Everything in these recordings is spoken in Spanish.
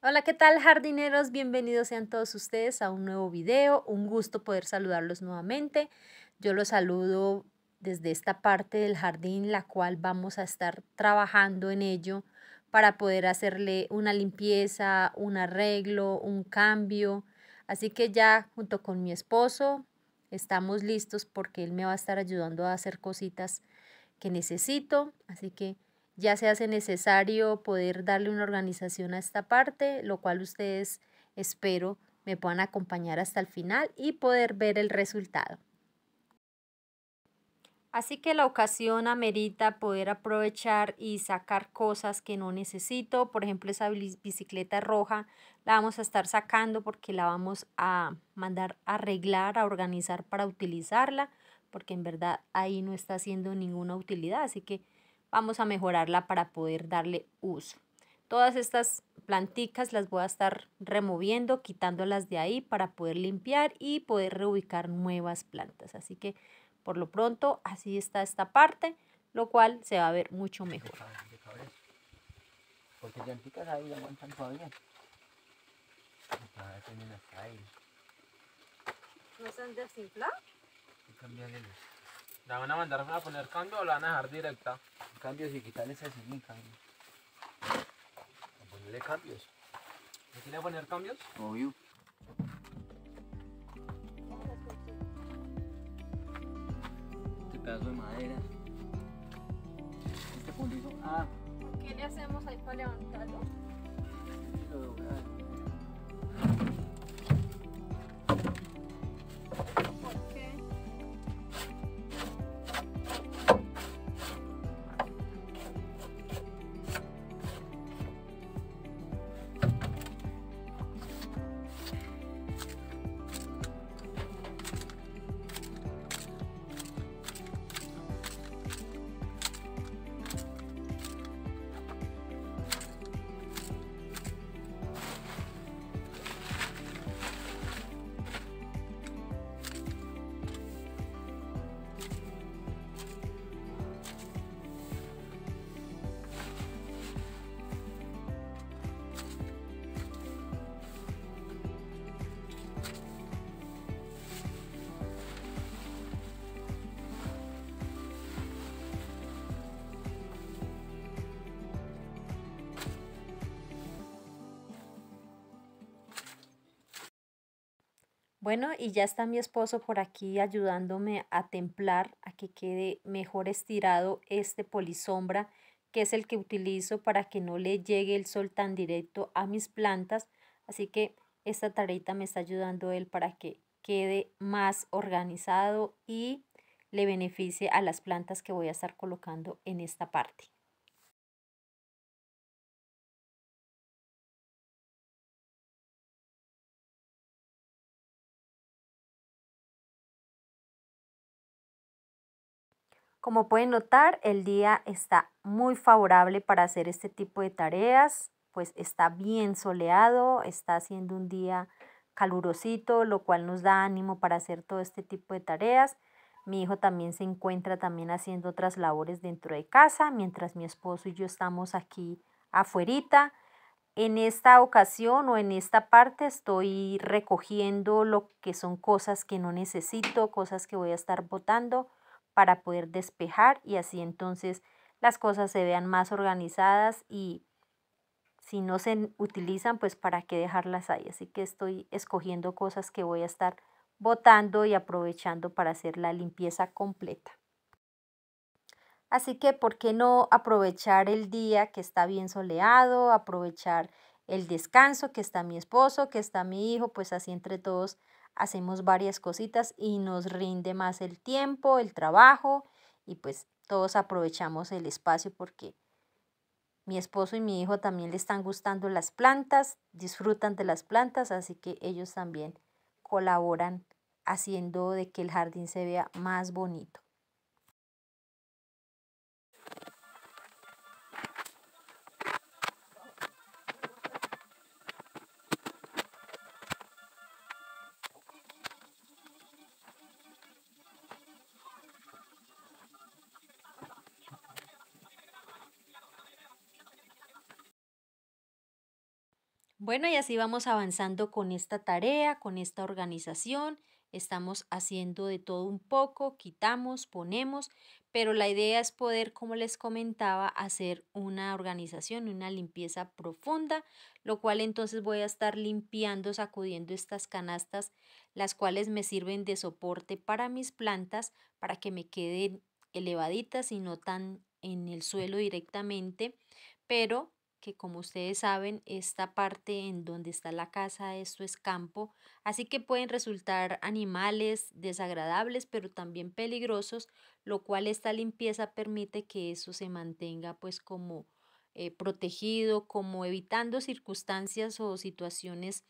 Hola, ¿qué tal jardineros? Bienvenidos sean todos ustedes a un nuevo video. Un gusto poder saludarlos nuevamente. Yo los saludo desde esta parte del jardín, la cual vamos a estar trabajando en ello para poder hacerle una limpieza, un arreglo, un cambio. Así que ya junto con mi esposo estamos listos porque él me va a estar ayudando a hacer cositas que necesito. Así que ya se hace necesario poder darle una organización a esta parte, lo cual ustedes espero me puedan acompañar hasta el final y poder ver el resultado. Así que la ocasión amerita poder aprovechar y sacar cosas que no necesito. Por ejemplo, esa bicicleta roja la vamos a estar sacando porque la vamos a mandar a arreglar, a organizar para utilizarla, porque en verdad ahí no está haciendo ninguna utilidad. Así que vamos a mejorarla para poder darle uso. Todas estas planticas las voy a estar removiendo, quitándolas de ahí para poder limpiar y poder reubicar nuevas plantas. Así que por lo pronto así está esta parte, lo cual se va a ver mucho mejor. ahí ¿No la van a mandar a poner cambio o la van a dejar directa. Cambios y quitarle ese sin cambio. Ponerle cambios. ¿Le quiere poner cambios? Obvio. Este pedazo de madera. Este pulido. Ah. ¿Qué le hacemos ahí para levantarlo? Lo Bueno, y ya está mi esposo por aquí ayudándome a templar, a que quede mejor estirado este polisombra, que es el que utilizo para que no le llegue el sol tan directo a mis plantas. Así que esta tareita me está ayudando él para que quede más organizado y le beneficie a las plantas que voy a estar colocando en esta parte. Como pueden notar, el día está muy favorable para hacer este tipo de tareas, pues está bien soleado, está haciendo un día calurosito, lo cual nos da ánimo para hacer todo este tipo de tareas. Mi hijo también se encuentra también haciendo otras labores dentro de casa, mientras mi esposo y yo estamos aquí afuerita. En esta ocasión o en esta parte estoy recogiendo lo que son cosas que no necesito, cosas que voy a estar botando para poder despejar y así entonces las cosas se vean más organizadas y si no se utilizan, pues para qué dejarlas ahí. Así que estoy escogiendo cosas que voy a estar botando y aprovechando para hacer la limpieza completa. Así que, ¿por qué no aprovechar el día que está bien soleado, aprovechar el descanso, que está mi esposo, que está mi hijo, pues así entre todos hacemos varias cositas y nos rinde más el tiempo, el trabajo y pues todos aprovechamos el espacio porque mi esposo y mi hijo también le están gustando las plantas, disfrutan de las plantas, así que ellos también colaboran haciendo de que el jardín se vea más bonito. Bueno, y así vamos avanzando con esta tarea, con esta organización. Estamos haciendo de todo un poco, quitamos, ponemos, pero la idea es poder, como les comentaba, hacer una organización, una limpieza profunda, lo cual entonces voy a estar limpiando, sacudiendo estas canastas, las cuales me sirven de soporte para mis plantas, para que me queden elevaditas y no tan en el suelo directamente, pero que como ustedes saben, esta parte en donde está la casa, esto es campo, así que pueden resultar animales desagradables, pero también peligrosos, lo cual esta limpieza permite que eso se mantenga pues como eh, protegido, como evitando circunstancias o situaciones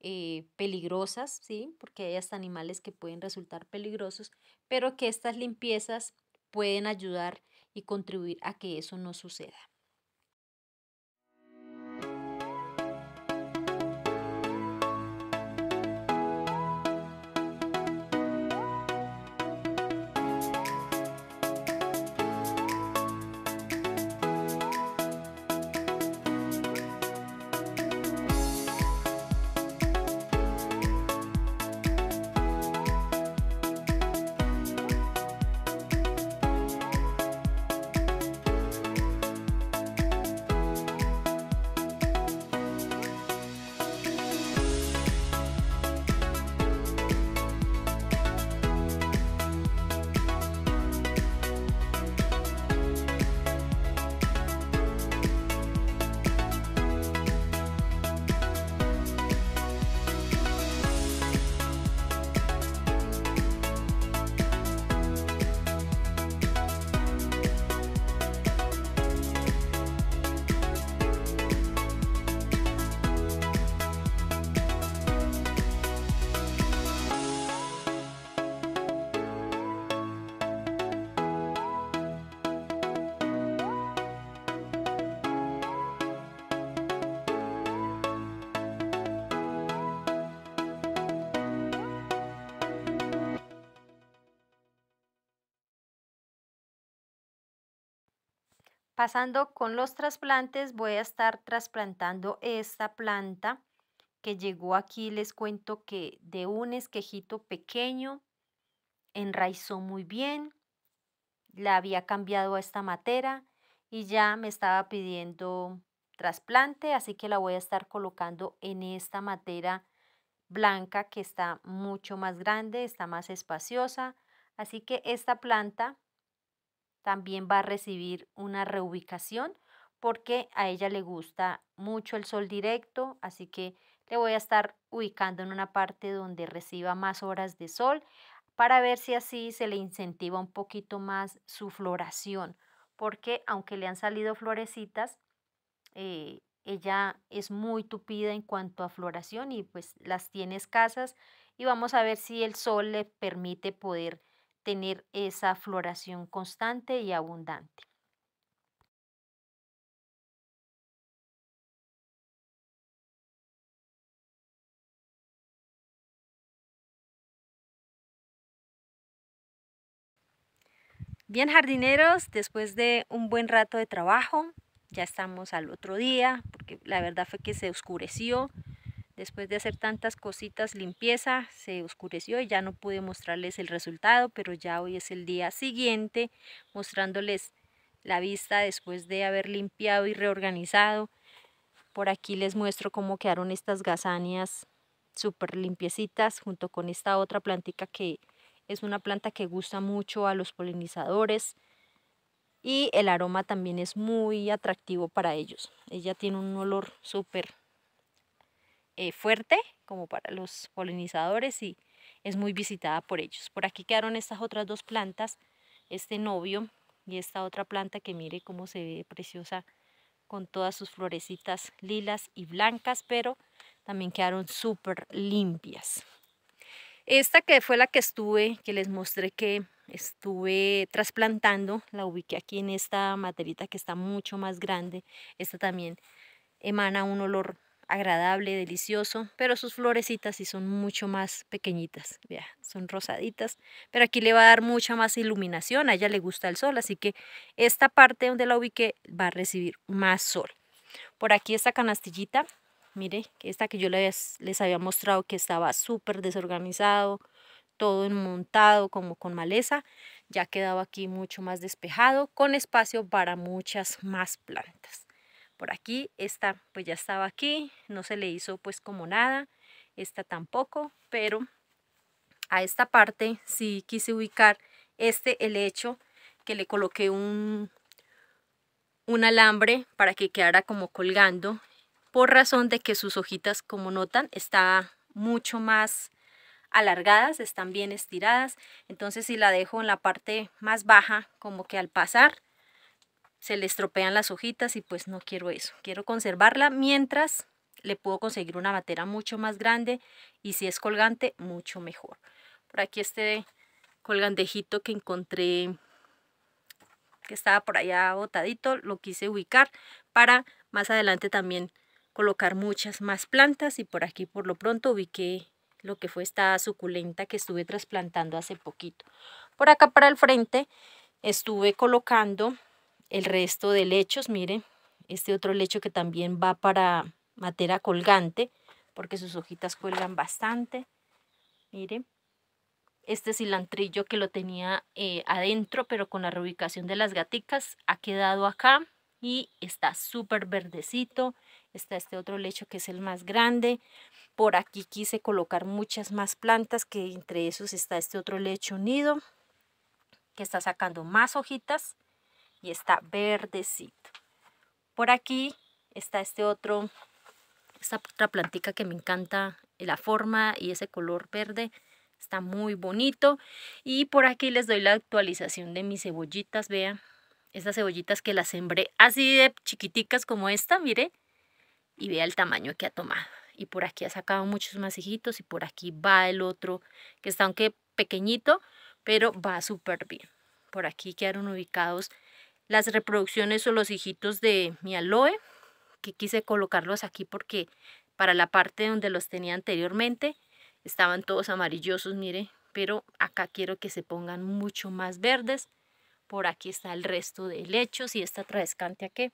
eh, peligrosas, ¿sí? Porque hay hasta animales que pueden resultar peligrosos, pero que estas limpiezas pueden ayudar y contribuir a que eso no suceda. Pasando con los trasplantes, voy a estar trasplantando esta planta que llegó aquí, les cuento que de un esquejito pequeño, enraizó muy bien, la había cambiado a esta matera y ya me estaba pidiendo trasplante, así que la voy a estar colocando en esta matera blanca que está mucho más grande, está más espaciosa. Así que esta planta también va a recibir una reubicación porque a ella le gusta mucho el sol directo, así que le voy a estar ubicando en una parte donde reciba más horas de sol para ver si así se le incentiva un poquito más su floración, porque aunque le han salido florecitas, eh, ella es muy tupida en cuanto a floración y pues las tiene escasas y vamos a ver si el sol le permite poder tener esa floración constante y abundante. Bien jardineros, después de un buen rato de trabajo, ya estamos al otro día, porque la verdad fue que se oscureció, Después de hacer tantas cositas, limpieza, se oscureció y ya no pude mostrarles el resultado, pero ya hoy es el día siguiente mostrándoles la vista después de haber limpiado y reorganizado. Por aquí les muestro cómo quedaron estas gazanias súper limpiecitas junto con esta otra plantita que es una planta que gusta mucho a los polinizadores y el aroma también es muy atractivo para ellos. Ella tiene un olor súper eh, fuerte como para los polinizadores y es muy visitada por ellos. Por aquí quedaron estas otras dos plantas, este novio y esta otra planta que mire cómo se ve preciosa con todas sus florecitas lilas y blancas, pero también quedaron súper limpias. Esta que fue la que estuve, que les mostré que estuve trasplantando, la ubiqué aquí en esta materita que está mucho más grande. Esta también emana un olor agradable, delicioso, pero sus florecitas sí son mucho más pequeñitas, son rosaditas, pero aquí le va a dar mucha más iluminación, a ella le gusta el sol, así que esta parte donde la ubique va a recibir más sol. Por aquí esta canastillita, mire, esta que yo les, les había mostrado que estaba súper desorganizado, todo enmontado como con maleza, ya quedaba aquí mucho más despejado, con espacio para muchas más plantas. Por aquí, esta pues ya estaba aquí, no se le hizo pues como nada, esta tampoco, pero a esta parte sí quise ubicar este el hecho que le coloqué un, un alambre para que quedara como colgando, por razón de que sus hojitas, como notan, está mucho más alargadas, están bien estiradas, entonces si la dejo en la parte más baja, como que al pasar, se le estropean las hojitas y pues no quiero eso. Quiero conservarla mientras le puedo conseguir una batera mucho más grande y si es colgante, mucho mejor. Por aquí este colgandejito que encontré que estaba por allá botadito, lo quise ubicar para más adelante también colocar muchas más plantas y por aquí por lo pronto ubiqué lo que fue esta suculenta que estuve trasplantando hace poquito. Por acá para el frente estuve colocando el resto de lechos, miren, este otro lecho que también va para materia colgante, porque sus hojitas cuelgan bastante, miren. Este cilantrillo que lo tenía eh, adentro, pero con la reubicación de las gaticas, ha quedado acá y está súper verdecito. Está este otro lecho que es el más grande. Por aquí quise colocar muchas más plantas, que entre esos está este otro lecho unido, que está sacando más hojitas y está verdecito. Por aquí está este otro, esta otra plantita que me encanta la forma y ese color verde. Está muy bonito. Y por aquí les doy la actualización de mis cebollitas, vean. Estas cebollitas que las sembré así de chiquiticas como esta, mire. Y vea el tamaño que ha tomado. Y por aquí ha sacado muchos masijitos y por aquí va el otro que está aunque pequeñito, pero va súper bien. Por aquí quedaron ubicados las reproducciones o los hijitos de mi aloe, que quise colocarlos aquí porque para la parte donde los tenía anteriormente estaban todos amarillosos, mire, pero acá quiero que se pongan mucho más verdes. Por aquí está el resto de lechos y esta travescantia que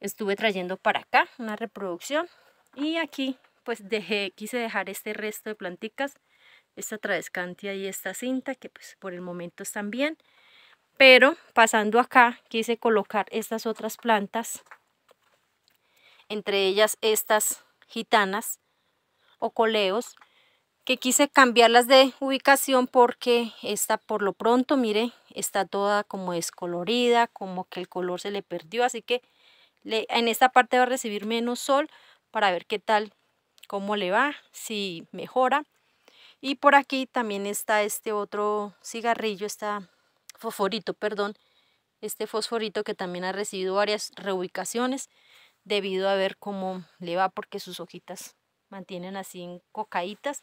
estuve trayendo para acá, una reproducción. Y aquí pues dejé, quise dejar este resto de planticas, esta travescantia y esta cinta que pues por el momento están bien pero pasando acá quise colocar estas otras plantas, entre ellas estas gitanas o coleos, que quise cambiarlas de ubicación porque esta por lo pronto, mire, está toda como descolorida, como que el color se le perdió, así que en esta parte va a recibir menos sol para ver qué tal, cómo le va, si mejora. Y por aquí también está este otro cigarrillo, está fosforito, perdón, este fosforito que también ha recibido varias reubicaciones debido a ver cómo le va porque sus hojitas mantienen así en cocaditas.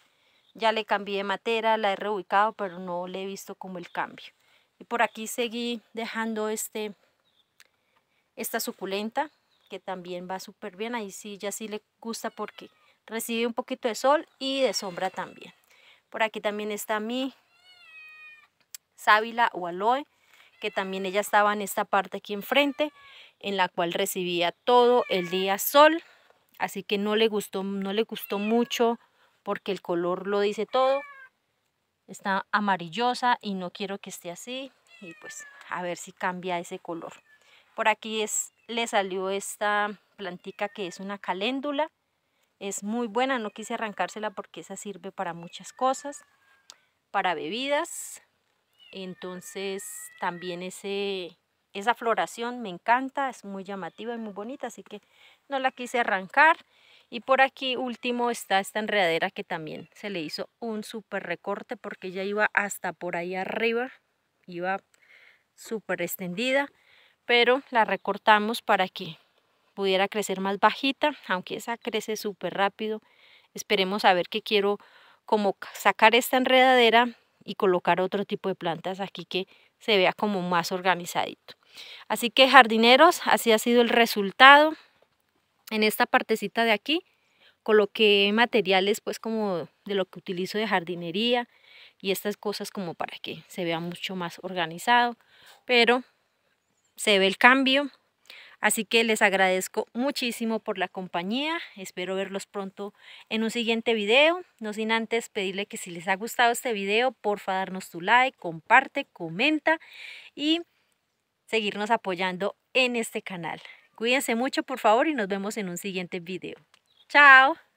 Ya le cambié de matera, la he reubicado, pero no le he visto como el cambio. Y por aquí seguí dejando este, esta suculenta, que también va súper bien. Ahí sí, ya sí le gusta porque recibe un poquito de sol y de sombra también. Por aquí también está mi Sábila o Aloe, que también ella estaba en esta parte aquí enfrente, en la cual recibía todo el día sol, así que no le gustó, no le gustó mucho porque el color lo dice todo, está amarillosa y no quiero que esté así y pues a ver si cambia ese color. Por aquí es, le salió esta plantica que es una caléndula, es muy buena, no quise arrancársela porque esa sirve para muchas cosas, para bebidas, entonces también ese, esa floración me encanta, es muy llamativa y muy bonita, así que no la quise arrancar. Y por aquí último está esta enredadera que también se le hizo un súper recorte porque ya iba hasta por ahí arriba, iba súper extendida, pero la recortamos para que pudiera crecer más bajita, aunque esa crece súper rápido. Esperemos a ver qué quiero como sacar esta enredadera y colocar otro tipo de plantas aquí que se vea como más organizadito. Así que jardineros, así ha sido el resultado. En esta partecita de aquí coloqué materiales pues como de lo que utilizo de jardinería y estas cosas como para que se vea mucho más organizado, pero se ve el cambio, Así que les agradezco muchísimo por la compañía. Espero verlos pronto en un siguiente video. No sin antes pedirle que si les ha gustado este video, porfa darnos tu like, comparte, comenta y seguirnos apoyando en este canal. Cuídense mucho por favor y nos vemos en un siguiente video. ¡Chao!